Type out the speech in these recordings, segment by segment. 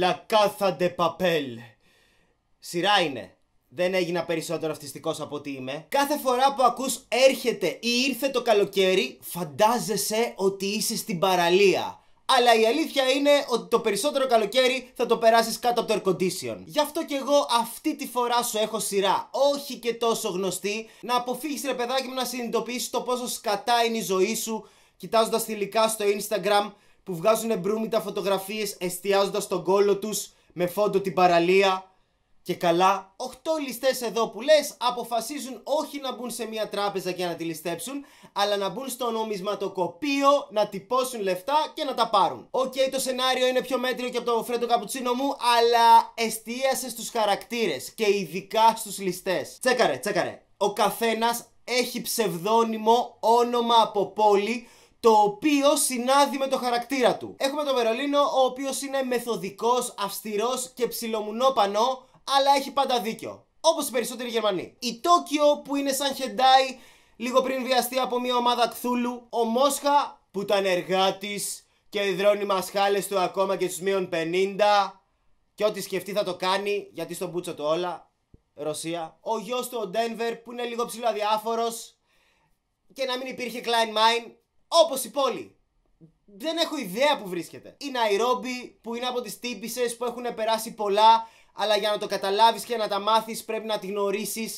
La Casa de Papel. Σειρά είναι. Δεν έγινα περισσότερο αυτιστικό από ότι είμαι. Κάθε φορά που ακούς έρχεται ή ήρθε το καλοκαίρι, φαντάζεσαι ότι είσαι στην παραλία. Αλλά η αλήθεια είναι ότι το περισσότερο καλοκαίρι θα το περάσεις κάτω από το air condition. Γι' αυτό και εγώ αυτή τη φορά σου έχω σειρά. Όχι και τόσο γνωστή. Να αποφύγεις ρε παιδάκι μου να συνειδητοποιήσεις το πόσο σκατά είναι η ζωή σου, κοιτάζοντας θηλυκά στο Instagram που βγάζουν μπρούμητα φωτογραφίες εστιάζοντας τον κόλο τους με φόντο την παραλία και καλά. Οχτώ ληστές εδώ που λες αποφασίζουν όχι να μπουν σε μια τράπεζα και να τη ληστέψουν αλλά να μπουν στο νομισματοκοπείο, να τυπώσουν λεφτά και να τα πάρουν. Οκ, το σενάριο είναι πιο μέτριο και από το Φρέντο Καπουτσίνο μου αλλά εστίασες στους χαρακτήρες και ειδικά στους ληστές. Τσέκαρε, τσέκαρε. Ο καθένας έχει ψευδόνυμο όνομα από πόλη το οποίο συνάδει με το χαρακτήρα του. Έχουμε το Βερολίνο, ο οποίος είναι μεθοδικός, αυστηρός και ψιλομουνόπανό, αλλά έχει πάντα δίκιο. Όπως οι περισσότεροι Γερμανοί. Η Τόκιο που είναι σαν χεντάι, λίγο πριν βιαστεί από μια ομάδα κθούλου. Ο Μόσχα που ήταν εργάτης και δρώνει μασχάλε του ακόμα και στους μείον 50. Και ό,τι σκεφτεί θα το κάνει, γιατί στον πούτσο του όλα. Ρωσία. Ο γιος του ο Ντένβερ που είναι λίγο ψηλό Και να μην υπήρχε Klein Mine, Όπως η πόλη. Δεν έχω ιδέα που βρίσκεται. Η Ναϊρόμπι που είναι από τις τύπησες που έχουν περάσει πολλά, αλλά για να το καταλάβεις και να τα μάθεις πρέπει να τη γνωρίσεις.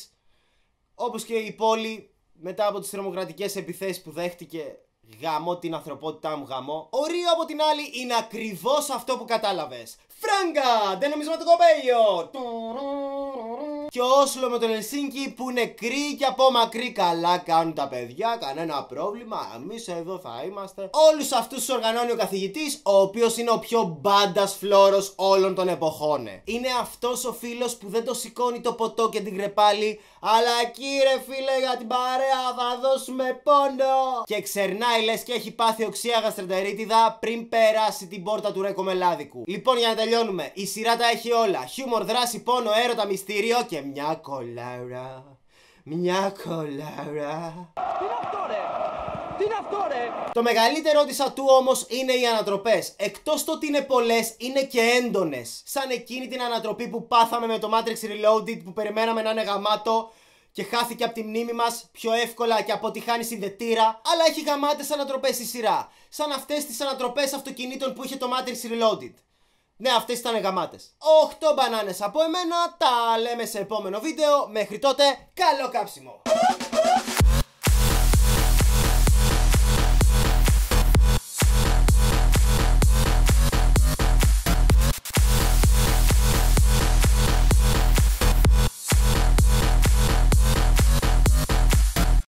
Όπω και η πόλη μετά από τις θερμοκρατικέ επιθέσεις που δέχτηκε. Γαμώ την ανθρωπότητά μου, γαμώ. Ο Ρίο από την άλλη είναι ακριβώς αυτό που κατάλαβες. Φράγκα! Δεν νομίζω το Του και Όσλο με τον Ελσίνκι που είναι κρύ και από μακρύ καλά κάνουν τα παιδιά, κανένα πρόβλημα, εμείς εδώ θα είμαστε. Όλους αυτούς τους οργανώνει ο καθηγητής, ο οποίος είναι ο πιο μπάντας φλόρος όλων των εποχών. Είναι αυτός ο φίλος που δεν το σηκώνει το ποτό και την κρεπάλι, αλλά κύριε φίλε για την παρέα θα δώσουμε πόνο. Και ξερνάει λες και έχει πάθει οξία γαστρεντερίτιδα πριν περάσει την πόρτα του ρεκομελάδικου. Λοιπόν για να τελειώνουμε, η σειρά τα έχει όλα, χιούμορ, δράση, πόνο, έρωτα, μυστήριο και μια κολάρα. Μια κολάρα. Τι είναι αυτό ρε! Τι Το μεγαλύτερο της ατού όμως είναι οι ανατροπές. Εκτός το ότι είναι πολλές είναι και έντονες Σαν εκείνη την ανατροπή που πάθαμε με το Matrix Reloaded που περιμέναμε να είναι γαμάτο και χάθηκε από τη μνήμη μας πιο εύκολα και από συνδετήρα, αλλά έχει γαμάτες ανατροπές στη σειρά. Σαν αυτές τις ανατροπές αυτοκινήτων που είχε το Matrix Reloaded. Ναι, αυτές ήταν γαμάτες. 8 μπανάνες από εμένα. Τα λέμε σε επόμενο βίντεο. Μέχρι τότε, καλό κάψιμο.